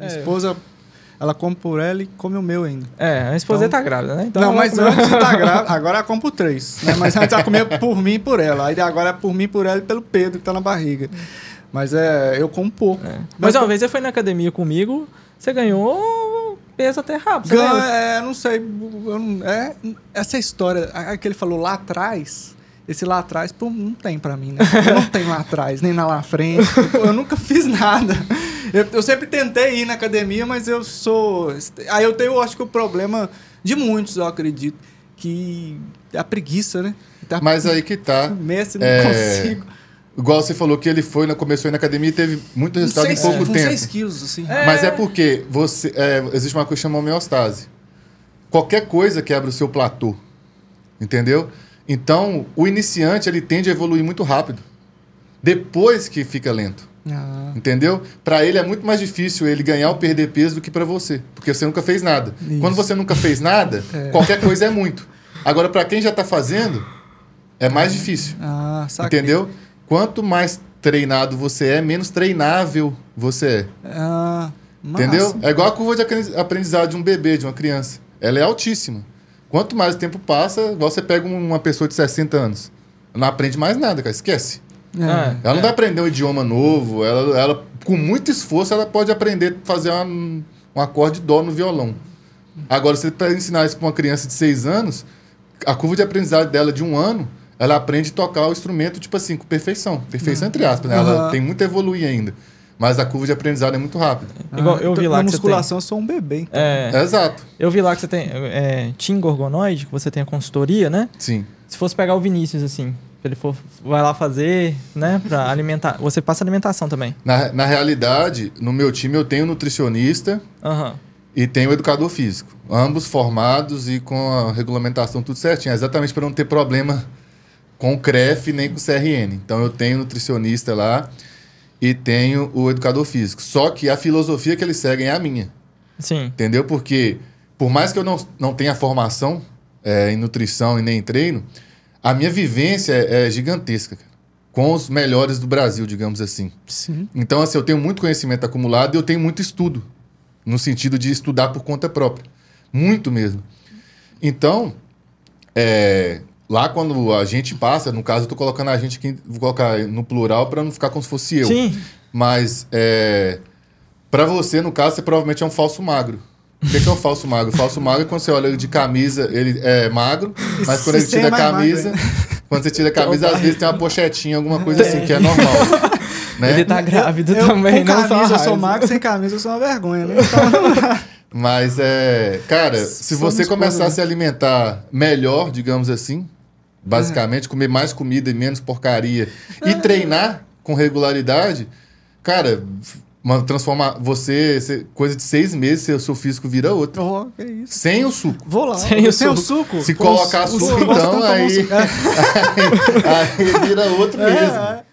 Minha é. esposa ela come por ela e come o meu ainda. É, a esposa então, tá grávida, né? Então não, mas comer... antes tá grávida, agora ela compra três. Né? Mas antes ela comia por mim e por ela. Aí agora é por mim, por ela e pelo Pedro que tá na barriga. Mas é, eu como pouco. É. Mas, uma vez você foi na academia comigo, você ganhou peso até rápido. ganha, é, não sei. Não, é, essa história que ele falou lá atrás esse lá atrás, pô, não tem para mim, né? Eu não tem lá atrás, nem na lá frente. eu nunca fiz nada. Eu, eu, sempre tentei ir na academia, mas eu sou. Aí eu tenho, eu acho que o problema de muitos, eu acredito, que é a preguiça, né? Tá mas aí que tá. Messi, não é... consigo. Igual você falou que ele foi, começou aí na academia e teve muito resultado seis, em pouco é, tempo. 6 quilos, assim. É. Mas é porque você, é, existe uma coisa que chama homeostase. Qualquer coisa quebra o seu platô. Entendeu? Então, o iniciante ele tende a evoluir muito rápido. Depois que fica lento. Ah. Entendeu? Para ele é muito mais difícil ele ganhar ou perder peso do que para você, porque você nunca fez nada. Isso. Quando você nunca fez nada, é. qualquer coisa é muito. Agora, para quem já está fazendo, é mais difícil. Ah, entendeu? Quanto mais treinado você é, menos treinável você é. Ah, entendeu? É igual a curva de aprendizado de um bebê, de uma criança. Ela é altíssima. Quanto mais o tempo passa, igual você pega uma pessoa de 60 anos. Não aprende mais nada, cara. Esquece. É. Ah, ela não é. vai aprender um idioma novo. Ela, ela, com muito esforço, ela pode aprender a fazer uma, um acorde de dó no violão. Agora, se você tá ensinar isso para uma criança de seis anos, a curva de aprendizado dela de um ano, ela aprende a tocar o instrumento, tipo assim, com perfeição. Perfeição entre aspas, né? Ela uhum. tem muito a evoluir ainda. Mas a curva de aprendizado é muito rápida. Ah, Igual eu ah, vi então lá que musculação tem... eu sou um bebê, então. é, é, Exato. Eu vi lá que você tem é, Tim Gorgonoide, que você tem a consultoria, né? Sim. Se fosse pegar o Vinícius, assim, ele for, vai lá fazer, né? Pra alimentar. Você passa alimentação também. Na, na realidade, no meu time eu tenho nutricionista uhum. e tenho educador físico. Ambos formados e com a regulamentação tudo certinho. É exatamente para não ter problema com o CREF nem com o CRN. Então eu tenho nutricionista lá e tenho o educador físico. Só que a filosofia que eles seguem é a minha. Sim. Entendeu? Porque por mais que eu não, não tenha formação é, em nutrição e nem em treino a minha vivência é, é gigantesca cara, com os melhores do Brasil, digamos assim. Sim. Então, assim, eu tenho muito conhecimento acumulado e eu tenho muito estudo, no sentido de estudar por conta própria. Muito mesmo. Então, é, lá quando a gente passa, no caso, eu tô colocando a gente aqui, vou colocar no plural para não ficar como se fosse eu. Sim. Mas, é, para você, no caso, você provavelmente é um falso magro. O que, é que é o falso magro? O falso magro é quando você olha ele de camisa, ele é magro, mas quando ele é tira a camisa, quando você tira a camisa, às vezes tem uma pochetinha, alguma coisa assim, que é normal. né? Ele tá grávido eu, também, com não né? camisa só eu sou magro, sem camisa eu sou uma vergonha, né? Então, mas é, cara, se você começar a se alimentar melhor, digamos assim, basicamente é. comer mais comida e menos porcaria e treinar com regularidade, cara, uma, você, você, coisa de seis meses, seu, seu físico vira outro. Oh, que isso. Sem o suco. Vou lá. Sem, o, suco. suco. Se colocar o, suco, então, aí, aí, aí, vira outro é, mesmo. É.